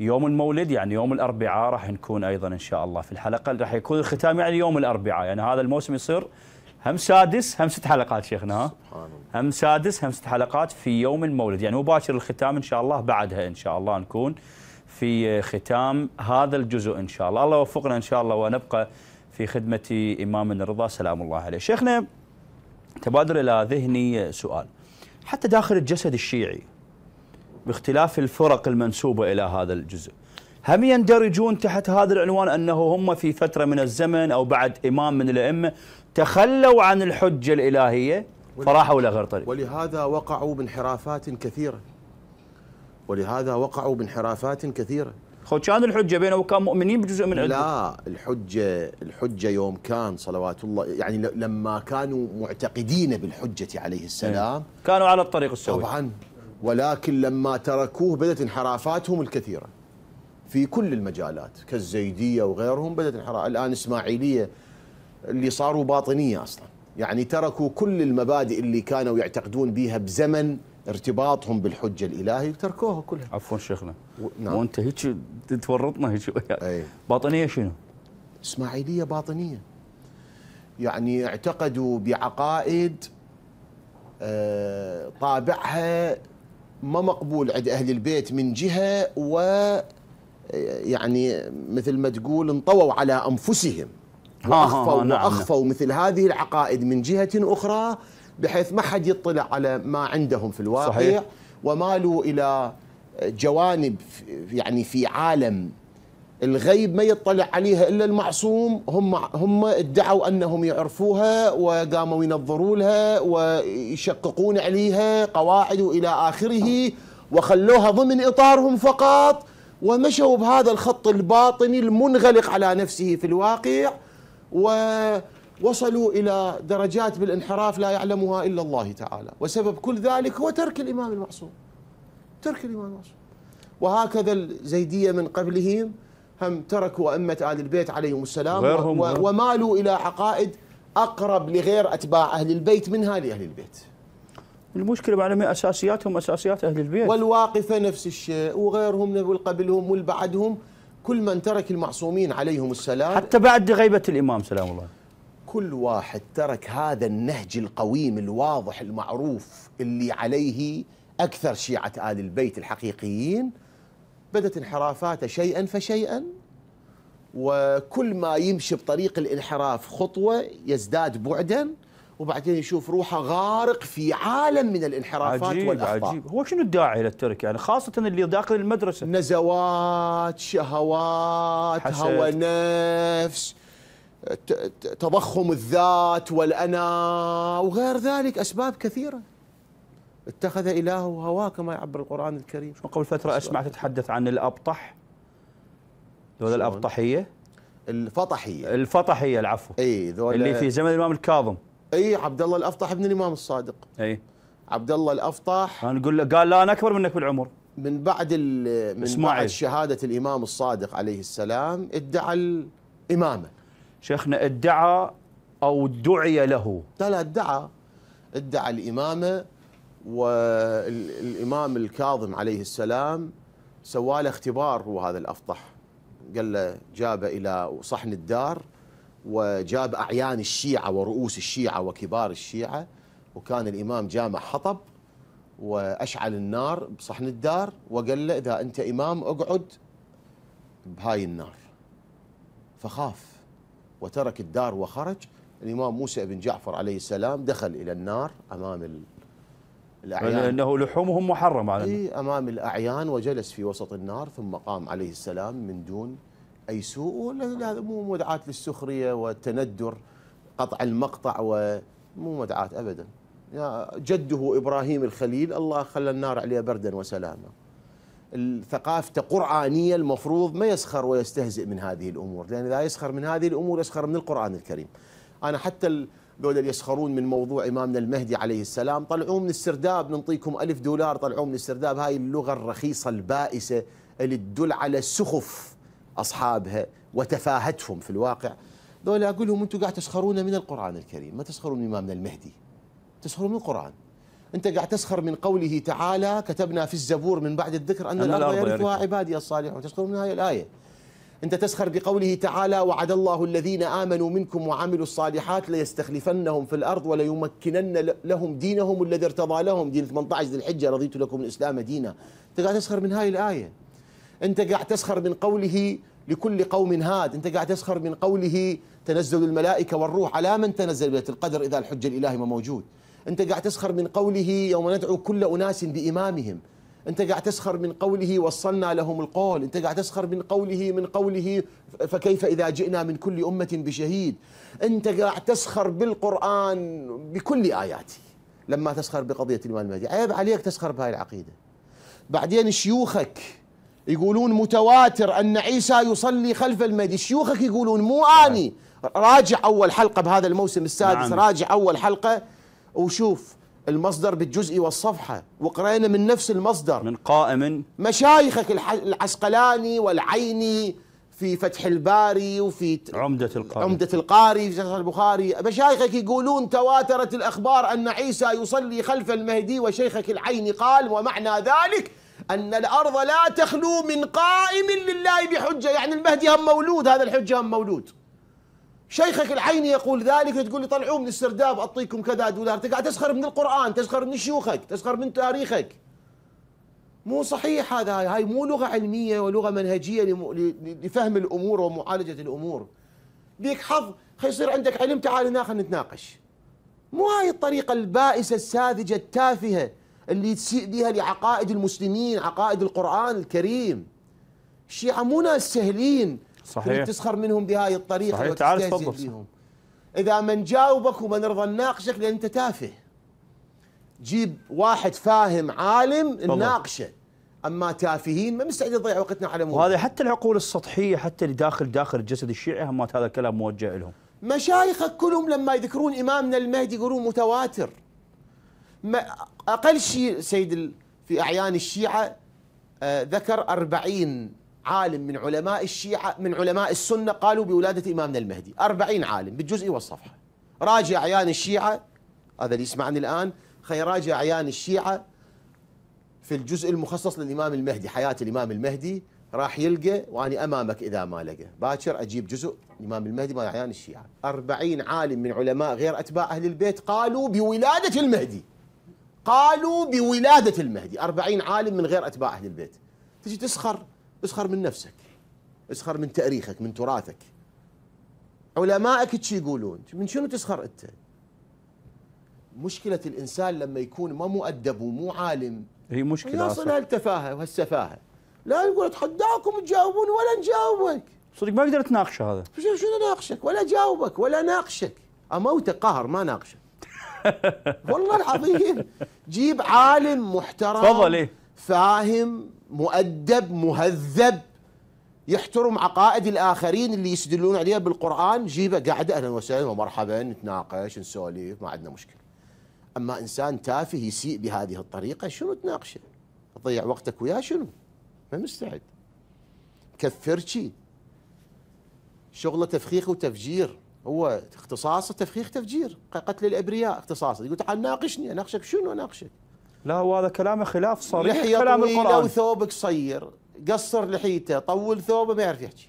يوم المولد يعني يوم الاربعاء راح نكون ايضا ان شاء الله في الحلقه راح يكون الختام يعني يوم الاربعاء يعني هذا الموسم يصير هم سادس هم ست حلقات شيخنا سبحان الله هم سادس هم ست حلقات في يوم المولد يعني مباشر الختام ان شاء الله بعدها ان شاء الله نكون في ختام هذا الجزء ان شاء الله الله يوفقنا ان شاء الله ونبقى في خدمه امام الرضا سلام الله عليه شيخنا تبادر الى ذهني سؤال حتى داخل الجسد الشيعي باختلاف الفرق المنسوبة إلى هذا الجزء هم يندرجون تحت هذا العنوان أنه هم في فترة من الزمن أو بعد إمام من الأئمة تخلوا عن الحجة الإلهية فراحوا إلى غير طريق ولهذا وقعوا بانحرافات كثيرة ولهذا وقعوا بانحرافات كثيرة خو كان الحجة بينه وكان مؤمنين بجزء من عندهم لا الحجة الحجة يوم كان صلوات الله يعني لما كانوا معتقدين بالحجة عليه السلام إيه. كانوا على الطريق السوي طبعا ولكن لما تركوه بدأت انحرافاتهم الكثيرة في كل المجالات كالزيدية وغيرهم بدأت انحراف الآن إسماعيلية اللي صاروا باطنية أصلا يعني تركوا كل المبادئ اللي كانوا يعتقدون بها بزمن ارتباطهم بالحجة الإلهي تركوها كلها عفوا شيخنا و... نعم. وانت هيك تورطنا هيك يعني باطنية شنو؟ إسماعيلية باطنية يعني اعتقدوا بعقائد آه، طابعها ما مقبول عند أهل البيت من جهة و يعني مثل ما تقول انطووا على أنفسهم وأخفوا, نعم،, نعم وأخفوا مثل هذه العقائد من جهة أخرى بحيث ما حد يطلع على ما عندهم في الواقع صحيح. ومالوا إلى جوانب يعني في عالم الغيب ما يطلع عليها الا المعصوم هم هم ادعوا انهم يعرفوها وقاموا ينظروا لها ويشققون عليها قواعد والى اخره وخلوها ضمن اطارهم فقط ومشوا بهذا الخط الباطني المنغلق على نفسه في الواقع ووصلوا الى درجات بالانحراف لا يعلمها الا الله تعالى وسبب كل ذلك هو ترك الامام المعصوم ترك الامام المعصوم وهكذا الزيديه من قبلهم هم تركوا أئمة آل البيت عليهم السلام غيرهم ومالوا إلى عقائد أقرب لغير أتباع أهل البيت منها لأهل البيت المشكلة بعلمي أساسياتهم أساسيات أهل البيت والواقفة نفس الشيء وغيرهم والقبلهم والبعدهم كل من ترك المعصومين عليهم السلام حتى بعد غيبة الإمام سلام الله كل واحد ترك هذا النهج القويم الواضح المعروف اللي عليه أكثر شيعة آل البيت الحقيقيين بدت انحرافاته شيئا فشيئا وكل ما يمشي بطريق الانحراف خطوه يزداد بعدا وبعدين يشوف روحه غارق في عالم من الانحرافات عجيب والاخطاء عجيب هو شنو الداعي للترك يعني خاصه اللي داخل المدرسه نزوات شهوات حسد. هوى نفس تضخم الذات والانا وغير ذلك اسباب كثيره اتخذ إلهه هواه كما يعبر القرآن الكريم قبل فترة أسمع تتحدث عن الأبطح ذول الأبطحية الفطحية الفطحية العفو اي ذول اللي في زمن الإمام الكاظم اي عبد الله الأفطح ابن الإمام الصادق اي عبد الله الأفطح انا اقول له قال لا أنا أكبر منك بالعمر من بعد من إسماعيل. بعد شهادة الإمام الصادق عليه السلام ادعى الإمامة شيخنا ادعى أو دعي له لا لا ادعى ادعى الإمامة والإمام الكاظم عليه السلام سوى له اختبار هو هذا الأفطح قال له جاب إلى صحن الدار وجاب أعيان الشيعة ورؤوس الشيعة وكبار الشيعة وكان الإمام جامع حطب وأشعل النار بصحن الدار وقال له إذا أنت إمام أقعد بهاي النار فخاف وترك الدار وخرج الإمام موسى بن جعفر عليه السلام دخل إلى النار أمام الأعيان لأنه لحومهم محرمة على إيه أمام الأعيان وجلس في وسط النار ثم قام عليه السلام من دون أي سوء هذا مو مدعاة للسخرية والتندر قطع المقطع ومو مدعاة أبدا يا جده إبراهيم الخليل الله خلى النار عليه بردا وسلاما الثقافة قرآنية المفروض ما يسخر ويستهزئ من هذه الأمور لأن إذا يسخر من هذه الأمور يسخر من القرآن الكريم أنا حتى دول يسخرون من موضوع إمامنا المهدي عليه السلام طلعوه من السرداب ننطيكم ألف دولار طلعوه من السرداب هاي اللغة الرخيصة البائسة اللي تدل على سخف أصحابها وتفاهتهم في الواقع دول أقول لهم أنتم قاعد تسخرون من القرآن الكريم ما تسخرون من إمامنا المهدي تسخرون من القرآن أنت قاعد تسخر من قوله تعالى كتبنا في الزبور من بعد الذكر أن الأرض يرثها عبادي الصالحون تسخرون من هاي الآية أنت تسخر بقوله تعالى وعد الله الذين آمنوا منكم وعملوا الصالحات ليستخلفنهم في الأرض وليمكنن لهم دينهم الذي ارتضى لهم دين 18 ذي الحجة رضيت لكم الإسلام دينا أنت قاعد تسخر من هاي الآية أنت قاعد تسخر من قوله لكل قوم هاد أنت قاعد تسخر من قوله تنزل الملائكة والروح على من تنزل بيت القدر إذا الحج الإلهي ما موجود أنت قاعد تسخر من قوله يوم ندعو كل أناس بإمامهم أنت قاعد تسخر من قوله وصلنا لهم القول أنت قاعد تسخر من قوله من قوله فكيف إذا جئنا من كل أمة بشهيد أنت قاعد تسخر بالقرآن بكل آياته لما تسخر بقضية المال المهدي عيب عليك تسخر بهاي العقيدة بعدين شيوخك يقولون متواتر أن عيسى يصلي خلف المهدي شيوخك يقولون مو آني راجع أول حلقة بهذا الموسم السادس نعم. راجع أول حلقة وشوف المصدر بالجزء والصفحة وقرأنا من نفس المصدر من قائم مشايخك العسقلاني والعيني في فتح الباري وفي عمدة القاري عمدة القاري في شرح البخاري مشايخك يقولون تواترت الأخبار أن عيسى يصلي خلف المهدي وشيخك العيني قال ومعنى ذلك أن الأرض لا تخلو من قائم لله بحجة يعني المهدي هم مولود هذا الحجة هم مولود شيخك العيني يقول ذلك تقول لي طلعوه من السرداب اعطيكم كذا دولار انت قاعد تسخر من القران تسخر من شيوخك تسخر من تاريخك مو صحيح هذا هاي هاي مو لغه علميه ولغه منهجيه لفهم الامور ومعالجه الامور بيك حظ خيصير يصير عندك علم تعال هنا خلينا نتناقش مو هاي الطريقه البائسه الساذجه التافهه اللي تسيء بها لعقائد المسلمين عقائد القران الكريم الشيعه مو ناس سهلين صحيح تسخر منهم بهاي الطريقه صحيح تعال تفضل اذا ما نجاوبك وما نرضى نناقشك لان انت تافه جيب واحد فاهم عالم نناقشه اما تافهين ما مستعد نضيع وقتنا على مو وهذا حتى العقول السطحيه حتى اللي داخل داخل الجسد الشيعي همات هذا الكلام موجه لهم مشايخك كلهم لما يذكرون امامنا المهدي يقولون متواتر ما اقل شيء سيد في اعيان الشيعه آه، ذكر أربعين عالم من علماء الشيعة من علماء السنة قالوا بولادة إمامنا المهدي أربعين عالم بالجزء والصفحة راجع عيان الشيعة هذا اللي يسمعني الآن خي راجع عيان الشيعة في الجزء المخصص للإمام المهدي حياة الإمام المهدي راح يلقى وأنا أمامك إذا ما لقى باكر أجيب جزء الإمام المهدي مال عيان الشيعة أربعين عالم من علماء غير أتباع أهل البيت قالوا بولادة المهدي قالوا بولادة المهدي أربعين عالم من غير أتباع أهل البيت تجي تسخر اسخر من نفسك اسخر من تاريخك من تراثك علمائك شو يقولون من شنو تسخر انت مشكله الانسان لما يكون ما مؤدب ومو عالم هي مشكله يصل هالتفاهه وهالسفاهه لا يقول اتحداكم تجاوبون ولا نجاوبك صدق ما اقدر اتناقش هذا شنو ناقشك ولا جاوبك ولا ناقشك اموت قهر ما ناقشك والله العظيم جيب عالم محترم تفضل ايه فاهم مؤدب مهذب يحترم عقائد الاخرين اللي يستدلون عليها بالقران جيبه قاعده اهلا وسهلا ومرحبا نتناقش نسولف ما عندنا مشكله اما انسان تافه يسيء بهذه الطريقه شنو تناقشه؟ تضيع وقتك وياه شنو؟ ما مستعد كفرشي شغله تفخيخ وتفجير هو اختصاصه تفخيخ تفجير قتل الابرياء اختصاصه يقول تعال ناقشني اناقشك شنو اناقشك؟ لا هو هذا كلامه خلاف صريح لحية كلام القرآن وثوبك صير قصر لحيته طول ثوبه ما يعرف يحكي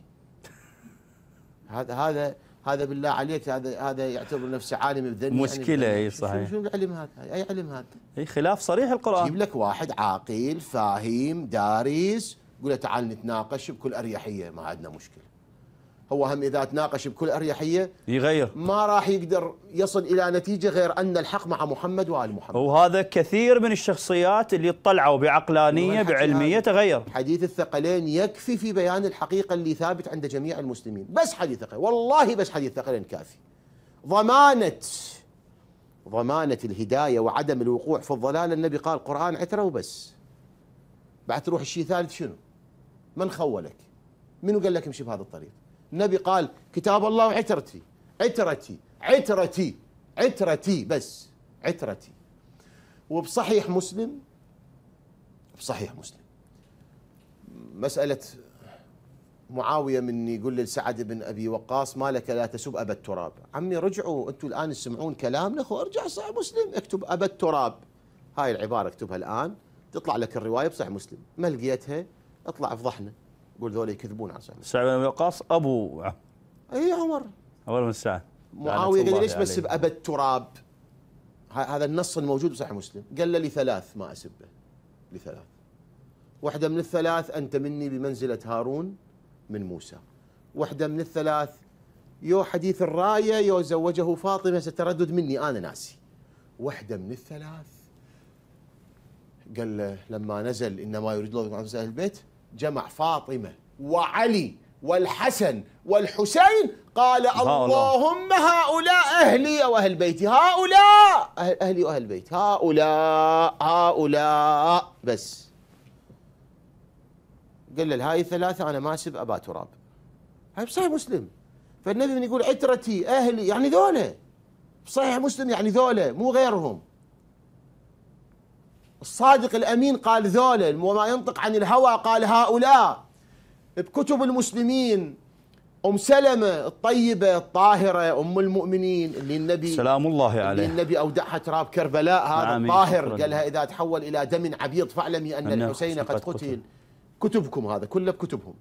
هذا هذا هذا بالله عليك هذا هذا يعتبر نفسه عالم بذنب يعني. مشكله يعني اي صحيح شو العلم هذا؟ اي علم هذا؟ اي خلاف صريح القران جيب لك واحد عاقل فاهم دارس له تعال نتناقش بكل اريحيه ما عندنا مشكله هو هم اذا تناقش بكل اريحيه يغير ما راح يقدر يصل الى نتيجه غير ان الحق مع محمد وال محمد وهذا كثير من الشخصيات اللي طلعوا بعقلانيه بعلميه تغير حديث الثقلين يكفي في بيان الحقيقه اللي ثابت عند جميع المسلمين بس حديث ثقلين والله بس حديث ثقلين كافي ضمانه ضمانه الهدايه وعدم الوقوع في الضلال النبي قال قران عتره وبس بعد تروح الشيء الثالث شنو من خولك منو قال لك امشي بهذا الطريق النبي قال كتاب الله عترتي عترتي عترتي عترتي بس عترتي وبصحيح مسلم بصحيح مسلم مسألة معاوية من يقول لسعد بن أبي وقاص ما لك لا تسب أبا التراب عمي رجعوا أنتم الآن تسمعون كلامنا نخو ارجع صحيح مسلم اكتب أبا التراب هاي العبارة اكتبها الآن تطلع لك الرواية بصحيح مسلم ما لقيتها اطلع افضحنا يقول ذولا يكذبون على سعد سعد بن وقاص ابو عمر اي عمر اول من سعد معاويه قال ليش بس ابا التراب؟ هذا النص الموجود في صحيح مسلم قال لي ثلاث ما اسبه لثلاث واحده من الثلاث انت مني بمنزله هارون من موسى واحده من الثلاث يو حديث الرايه يو زوجه فاطمه ستردد مني انا ناسي واحده من الثلاث قال له لما نزل انما يريد الله أن وجل البيت جمع فاطمة وعلي والحسن والحسين قال اللهم هؤلاء أهلي وأهل بيتي هؤلاء أهلي وأهل بيتي هؤلاء هؤلاء بس قال له هاي الثلاثة أنا ما أسب أبا تراب هاي بصحيح مسلم فالنبي من يقول عترتي أهلي يعني ذولا صحيح مسلم يعني ذولا مو غيرهم الصادق الأمين قال ذولا وما ينطق عن الهوى قال هؤلاء بكتب المسلمين أم سلمة الطيبة الطاهرة أم المؤمنين اللي النبي سلام الله عليه اللي النبي أودعها تراب كربلاء هذا نعم، الطاهر قال لها إذا تحول إلى دم عبيض فاعلمي أن الحسين قد قتل كتبكم هذا كله بكتبهم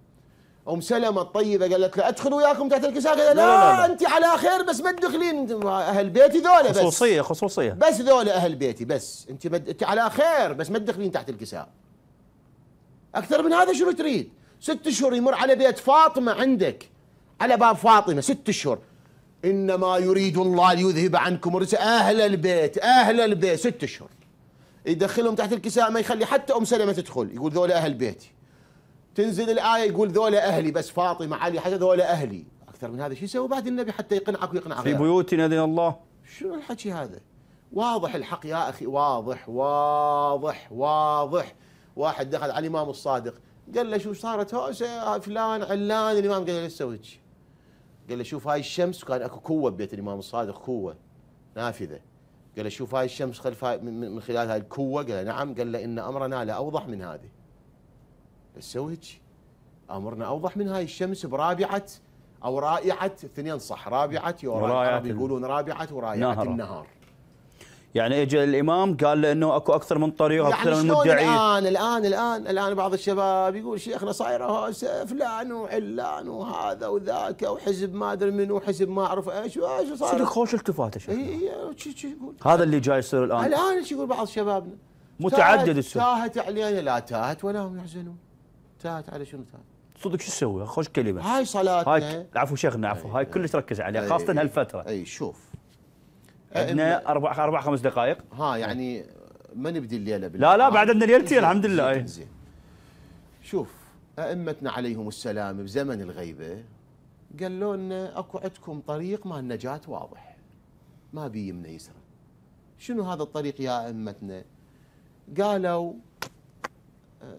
ام سلمه الطيبه قالت له ادخل وياكم تحت الكساء قال لا, لا, لا, لا, انت على خير بس ما تدخلين اهل بيتي ذولا بس خصوصيه خصوصيه بس ذولا اهل بيتي بس انت مد... انت على خير بس ما تدخلين تحت الكساء اكثر من هذا شنو تريد؟ ست اشهر يمر على بيت فاطمه عندك على باب فاطمه ست اشهر انما يريد الله ليذهب عنكم الرجس اهل البيت اهل البيت ست اشهر يدخلهم تحت الكساء ما يخلي حتى ام سلمه تدخل يقول ذولا اهل بيتي تنزل الآية يقول ذولا أهلي بس فاطمة علي حتى ذولا أهلي أكثر من هذا شو يسوي بعد النبي حتى يقنعك ويقنع في بيوتنا أذن الله شو الحكي هذا واضح الحق يا أخي واضح واضح واضح واحد دخل على الإمام الصادق قال له شو صارت هوسة فلان علان الإمام قال له سويتش تسوي قال له شوف هاي الشمس وكان اكو كوه ببيت الامام الصادق كوه نافذه قال له شوف هاي الشمس خلف من خلال هاي الكوه قال له نعم قال له ان امرنا لاوضح من هذه تسوي هيك امرنا اوضح من هاي الشمس برابعه او رائعه اثنين صح رابعه العرب يقولون رابعه ورائعه النهار يعني اجى الامام قال له انه اكو اكثر من طريق يعني اكثر من مدعي الان الان الان الان بعض الشباب يقول شيخنا صايره فلان وعلان وهذا وذاك وحزب ما ادري من وحزب ما اعرف ايش وايش صار صدق خوش التفات يا إيه، إيه، هذا اللي جاي يصير الان الان ايش يقول بعض شبابنا متعدد السوق تاهت علينا لا تاهت ولا هم يحزنون انتهت على شنو ثاني صدق شو تسوي خوش كلمه هاي صلاتنا هاي عفوا شيخنا عفوا هاي كلش ركز عليها خاصه هالفتره اي شوف عندنا اربع اربع خمس دقائق ها يعني ما نبدي الليله بالله لا لا بعد عندنا ليلتين الحمد لله زين, زين شوف ائمتنا عليهم السلام بزمن الغيبه قالوا لنا اكو عندكم طريق مال النجاه واضح ما بيمنا يسرى شنو هذا الطريق يا ائمتنا؟ قالوا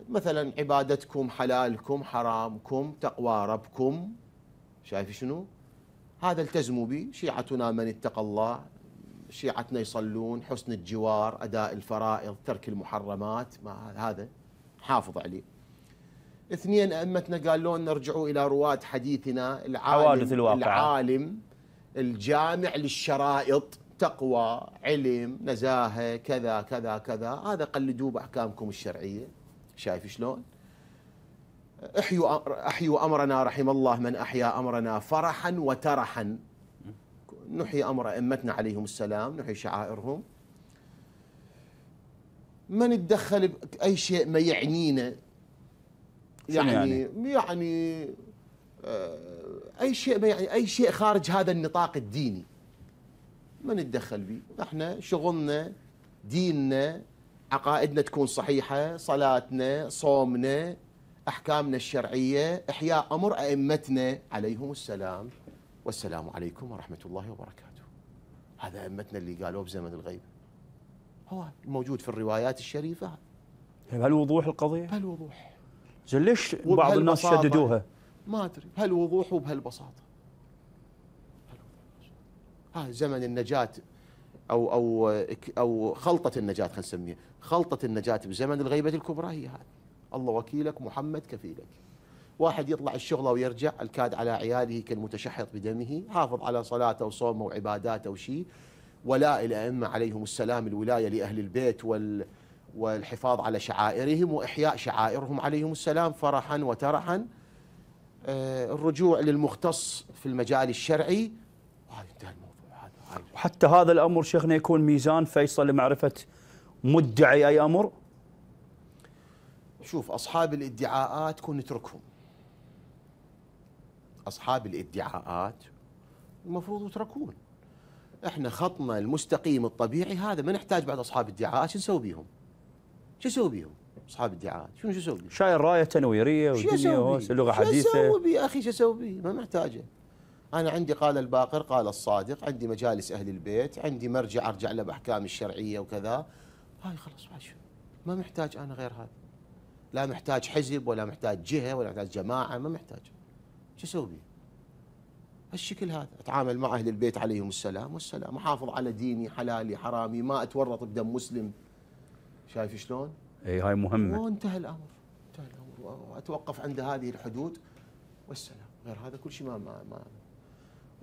مثلا عبادتكم حلالكم حرامكم تقوى ربكم شايف شنو هذا التزموا به شيعتنا من اتقى الله شيعتنا يصلون حسن الجوار أداء الفرائض ترك المحرمات ما هذا حافظ عليه اثنين أئمتنا قالوا لنا ارجعوا إلى رواة حديثنا العالم الواقع. العالم الجامع للشرائط تقوى علم نزاهة كذا كذا كذا هذا قلدوه بأحكامكم الشرعية شايف شلون احيوا احيوا امرنا رحم الله من احيا امرنا فرحا وترحا نحيي امر ائمتنا عليهم السلام نحيي شعائرهم من نتدخل باي شيء ما يعنينا يعني يعني, يعني آه، اي شيء ما يعني اي شيء خارج هذا النطاق الديني ما نتدخل به احنا شغلنا ديننا عقائدنا تكون صحيحه، صلاتنا، صومنا، احكامنا الشرعيه، احياء امر ائمتنا عليهم السلام والسلام عليكم ورحمه الله وبركاته. هذا ائمتنا اللي قالوا بزمن الغيب هو موجود في الروايات الشريفه بهالوضوح طيب، القضيه؟ بهالوضوح. زين ليش بعض الناس شددوها؟ ما ادري بهالوضوح وبهالبساطه. هذا زمن النجاه او او او خلطه النجاه خلينا نسميها، خلطه النجاه بزمن الغيبه الكبرى هي هذه. الله وكيلك محمد كفيلك. واحد يطلع الشغله ويرجع الكاد على عياله كالمتشحط بدمه، حافظ على صلاته وصومه وعباداته وشيء ولاء الائمه عليهم السلام الولايه لاهل البيت وال والحفاظ على شعائرهم واحياء شعائرهم عليهم السلام فرحا وترحا. آه، الرجوع للمختص في المجال الشرعي وهذا آه، انتهى الموضوع. وحتى هذا الامر شيخنا يكون ميزان فيصل لمعرفه مدعي اي امر؟ شوف اصحاب الادعاءات كون نتركهم. اصحاب الادعاءات المفروض يتركون. احنا خطنا المستقيم الطبيعي هذا ما نحتاج بعد اصحاب الادعاءات شو نسوي بيهم؟ شو نسوي بيهم؟ اصحاب الادعاءات شنو شو اسوي؟ شايل رايه تنويريه ودنيا لغه حديثه شو اسوي بيه اخي شو اسوي بيه؟ ما محتاجه أنا عندي قال الباقر قال الصادق عندي مجالس أهل البيت عندي مرجع أرجع له بأحكام الشرعية وكذا هاي خلاص ما ما محتاج أنا غير هذا لا محتاج حزب ولا محتاج جهة ولا محتاج جماعة ما محتاج شو أسوي الشكل هالشكل هذا أتعامل مع أهل البيت عليهم السلام والسلام أحافظ على ديني حلالي حرامي ما أتورط بدم مسلم شايف شلون؟ اي هاي مهمة وانتهى الأمر انتهى الأمر وأتوقف عند هذه الحدود والسلام غير هذا كل شيء ما ما, ما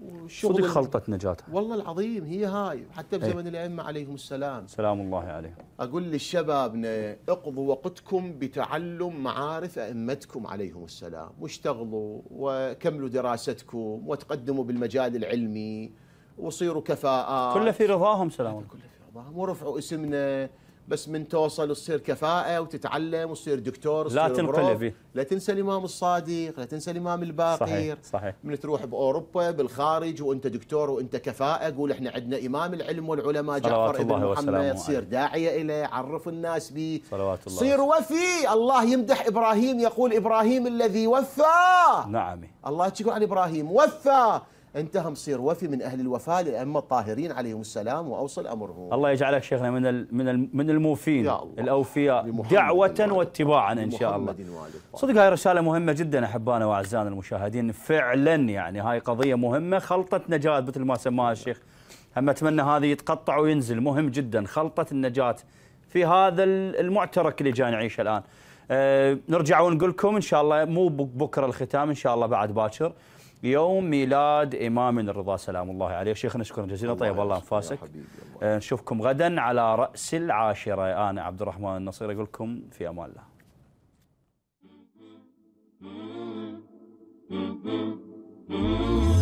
والشغل صدق خلطة نجاة والله العظيم هي هاي حتى إيه. بزمن الأئمة عليهم السلام سلام الله عليهم أقول لشبابنا اقضوا وقتكم بتعلم معارف أئمتكم عليهم السلام واشتغلوا وكملوا دراستكم وتقدموا بالمجال العلمي وصيروا كفاءات كل في رضاهم سلام كل في رضاهم ورفعوا اسمنا بس من توصل وتصير كفاءه وتتعلم وتصير دكتور لا تنقلب لا تنسى الامام الصادق لا تنسى الامام الباقر صحيح صحيح من تروح باوروبا بالخارج وانت دكتور وانت كفاءه قول احنا عندنا امام العلم والعلماء جعفر ابن محمد صير داعيه اليه عرف الناس به صلوات الله صير وفي الله يمدح ابراهيم يقول ابراهيم الذي وفى نعم الله يقول عن ابراهيم وفى انتهى مصير وفي من اهل الوفاء للائمه الطاهرين عليهم السلام واوصل امرهم الله يجعلك شيخنا من من من الموفين الاوفياء دعوه واتباعا ان شاء الله صدق هاي رساله مهمه جدا احبانا واعزائنا المشاهدين فعلا يعني هاي قضيه مهمه خلطه نجاه مثل ما سماها الشيخ هم اتمنى هذه يتقطع وينزل مهم جدا خلطه النجاه في هذا المعترك اللي جاي نعيشه الان أه نرجع ونقول لكم ان شاء الله مو بكره الختام ان شاء الله بعد باكر يوم ميلاد إمام الرضا سلام الله عليه شيخنا شكرا جزيلا طيب الله أنفاسك آه، نشوفكم غدا على رأس العاشرة أنا عبد الرحمن النصير أقول لكم في أمان الله Mm-hmm. mm-hmm. mm-hmm.